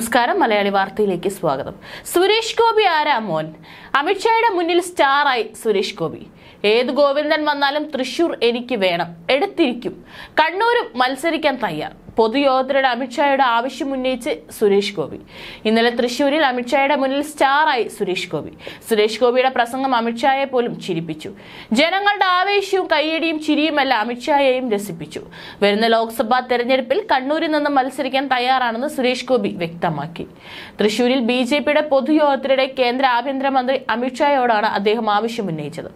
നമസ്കാരം മലയാളി വാർത്തയിലേക്ക് സ്വാഗതം സുരേഷ് ഗോപി ആരാ മോൻ അമിത്ഷായുടെ മുന്നിൽ സ്റ്റാറായി സുരേഷ് ഗോപി ഏത് ഗോവിന്ദൻ വന്നാലും തൃശൂർ എനിക്ക് വേണം എടുത്തിരിക്കും കണ്ണൂരും മത്സരിക്കാൻ തയ്യാർ പൊതുയോഗത്തിനോട് അമിത്ഷായുടെ ആവശ്യം ഉന്നയിച്ച് സുരേഷ് ഗോപി ഇന്നലെ തൃശൂരിൽ അമിത്ഷായുടെ മുന്നിൽ സ്റ്റാറായി സുരേഷ് ഗോപി സുരേഷ് ഗോപിയുടെ പ്രസംഗം അമിത്ഷായെ പോലും ചിരിപ്പിച്ചു ജനങ്ങളുടെ ആവേശവും കയ്യടിയും ചിരിയുമല്ല അമിത്ഷായെയും രസിപ്പിച്ചു വരുന്ന ലോക്സഭാ തെരഞ്ഞെടുപ്പിൽ കണ്ണൂരിൽ നിന്ന് മത്സരിക്കാൻ തയ്യാറാണെന്ന് സുരേഷ് ഗോപി വ്യക്തമാക്കി തൃശൂരിൽ ബി ജെ പിയുടെ പൊതുയോഗത്തിനിടെ കേന്ദ്ര ആഭ്യന്തരമന്ത്രി അമിത്ഷായോടാണ് അദ്ദേഹം ഉന്നയിച്ചത്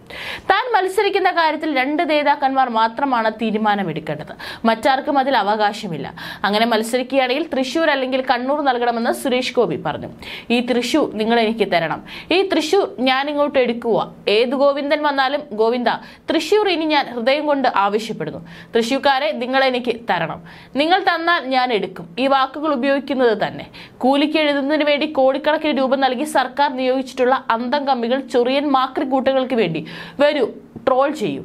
താൻ മത്സരിക്കുന്ന കാര്യത്തിൽ രണ്ട് നേതാക്കന്മാർ മാത്രമാണ് തീരുമാനമെടുക്കേണ്ടത് മറ്റാർക്കും അതിൽ അവകാശമില്ല അങ്ങനെ മത്സരിക്കുകയാണെങ്കിൽ തൃശൂർ അല്ലെങ്കിൽ കണ്ണൂർ നൽകണമെന്ന് സുരേഷ് ഗോപി പറഞ്ഞു ഈ തൃശൂർ നിങ്ങൾ എനിക്ക് തരണം ഈ തൃശൂർ ഞാൻ ഇങ്ങോട്ട് എടുക്കുക ഏത് ഗോവിന്ദൻ വന്നാലും ഗോവിന്ദ തൃശൂർ ഇനി ഞാൻ ഹൃദയം കൊണ്ട് ആവശ്യപ്പെടുന്നു തൃശ്ശൂക്കാരെ നിങ്ങൾ എനിക്ക് തരണം നിങ്ങൾ തന്നാൽ ഞാൻ എടുക്കും ഈ വാക്കുകൾ ഉപയോഗിക്കുന്നത് തന്നെ കൂലിക്ക് എഴുതുന്നതിന് വേണ്ടി കോടിക്കണക്കിന് രൂപ നൽകി സർക്കാർ നിയോഗിച്ചിട്ടുള്ള അന്തം കമ്പികൾ ചൊറിയൻ മാക്രി കൂട്ടുകൾക്ക് വേണ്ടി വരൂ ട്രോൾ ചെയ്യൂ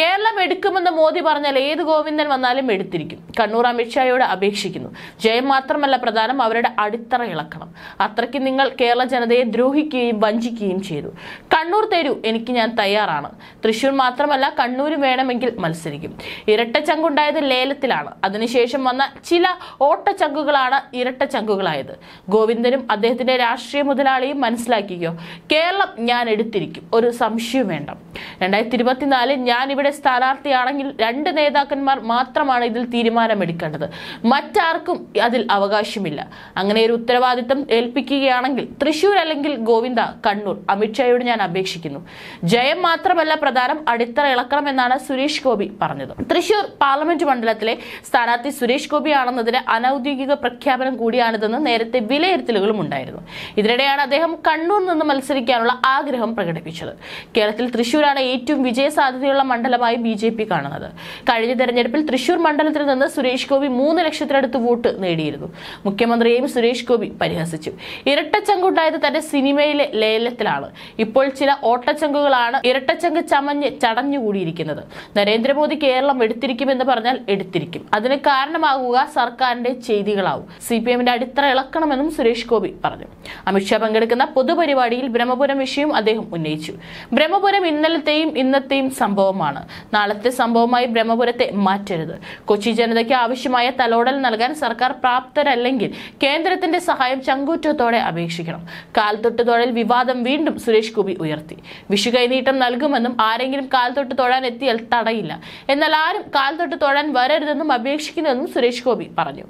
കേരളം എടുക്കുമെന്ന് മോദി പറഞ്ഞാൽ ഏത് ഗോവിന്ദൻ വന്നാലും എടുത്തിരിക്കും കണ്ണൂർ അമിത്ഷായോട് അപേക്ഷിക്കുന്നു ജയം മാത്രമല്ല പ്രധാനം അവരുടെ അടിത്തറ ഇളക്കണം അത്രയ്ക്ക് നിങ്ങൾ കേരള ജനതയെ ദ്രോഹിക്കുകയും വഞ്ചിക്കുകയും ചെയ്തു കണ്ണൂർ തരൂ എനിക്ക് ഞാൻ തയ്യാറാണ് തൃശൂർ മാത്രമല്ല കണ്ണൂരും വേണമെങ്കിൽ മത്സരിക്കും ഇരട്ടച്ചങ്കുണ്ടായത് ലേലത്തിലാണ് അതിനുശേഷം വന്ന ചില ഓട്ടച്ചങ്കുകളാണ് ഇരട്ടച്ചങ്കുകളായത് ഗോവിന്ദനും അദ്ദേഹത്തിന്റെ രാഷ്ട്രീയ മുതലാളിയും മനസ്സിലാക്കിയോ കേരളം ഞാൻ എടുത്തിരിക്കും ഒരു സംശയം വേണ്ട രണ്ടായിരത്തി ഇരുപത്തിനാലിൽ ഞാൻ ഇവിടെ സ്ഥാനാർത്ഥിയാണെങ്കിൽ രണ്ട് നേതാക്കന്മാർ മാത്രമാണ് ഇതിൽ തീരുമാനമെടുക്കേണ്ടത് മറ്റാർക്കും അതിൽ അവകാശമില്ല അങ്ങനെ ഒരു ഉത്തരവാദിത്തം ഏൽപ്പിക്കുകയാണെങ്കിൽ തൃശൂർ അല്ലെങ്കിൽ ഗോവിന്ദ കണ്ണൂർ അമിത്ഷായോട് ഞാൻ അപേക്ഷിക്കുന്നു ജയം മാത്രമല്ല പ്രധാനം അടിത്തറ ഇളക്കണമെന്നാണ് സുരേഷ് ഗോപി പറഞ്ഞത് തൃശൂർ പാർലമെന്റ് മണ്ഡലത്തിലെ സ്ഥാനാർത്ഥി സുരേഷ് ആണെന്നതിന് അനൌദ്യോഗിക പ്രഖ്യാപനം കൂടിയാണിതെന്ന് നേരത്തെ വിലയിരുത്തലുകളും ഉണ്ടായിരുന്നു ഇതിനിടെയാണ് അദ്ദേഹം കണ്ണൂർ നിന്ന് മത്സരിക്കാനുള്ള ആഗ്രഹം പ്രകടിപ്പിച്ചത് കേരളത്തിൽ തൃശൂരാണ് ഏറ്റവും വിജയ സാധ്യതയുള്ള മണ്ഡലം ഫലമായി ബി ജെ പി കാണുന്നത് കഴിഞ്ഞ തെരഞ്ഞെടുപ്പിൽ തൃശൂർ മണ്ഡലത്തിൽ നിന്ന് സുരേഷ് ഗോപി മൂന്ന് ലക്ഷത്തിനടുത്ത് വോട്ട് നേടിയിരുന്നു മുഖ്യമന്ത്രിയെയും സുരേഷ് ഗോപി പരിഹസിച്ചു ഇരട്ടച്ചങ്കുണ്ടായത് തന്റെ സിനിമയിലെ ലേലത്തിലാണ് ഇപ്പോൾ ചില ഓട്ടച്ചങ്കുകളാണ് ഇരട്ടച്ചങ്ക് ചമഞ്ഞ് ചടഞ്ഞുകൂടിയിരിക്കുന്നത് നരേന്ദ്രമോദി കേരളം എടുത്തിരിക്കുമെന്ന് പറഞ്ഞാൽ എടുത്തിരിക്കും അതിന് കാരണമാകുക സർക്കാരിന്റെ ചെയ്തികളാവും സി പി എമ്മിന്റെ അടിത്തറ ഇളക്കണമെന്നും സുരേഷ് ഗോപി പറഞ്ഞു അമിത്ഷാ പങ്കെടുക്കുന്ന പൊതുപരിപാടിയിൽ ബ്രഹ്മപുരം വിഷയം അദ്ദേഹം ഉന്നയിച്ചു ബ്രഹ്മപുരം ഇന്നലത്തെയും ഇന്നത്തെയും സംഭവമാണ് നാളത്തെ സംഭവമായി ബ്രഹ്മപുരത്തെ മാറ്റരുത് കൊച്ചി ജനതയ്ക്ക് ആവശ്യമായ തലോടൽ നൽകാൻ സർക്കാർ പ്രാപ്തരല്ലെങ്കിൽ കേന്ദ്രത്തിന്റെ സഹായം ചങ്കൂറ്റത്തോടെ അപേക്ഷിക്കണം കാൽതൊട്ട് തൊഴൽ വിവാദം വീണ്ടും സുരേഷ് ഗോപി ഉയർത്തി വിഷു കൈനീട്ടം നൽകുമെന്നും ആരെങ്കിലും കാൽതൊട്ട് തൊഴാൻ എത്തിയാൽ തടയില്ല എന്നാൽ ആരും കാൽതൊട്ട് തൊഴാൻ വരരുതെന്നും അപേക്ഷിക്കുന്നുവെന്നും സുരേഷ് ഗോപി പറഞ്ഞു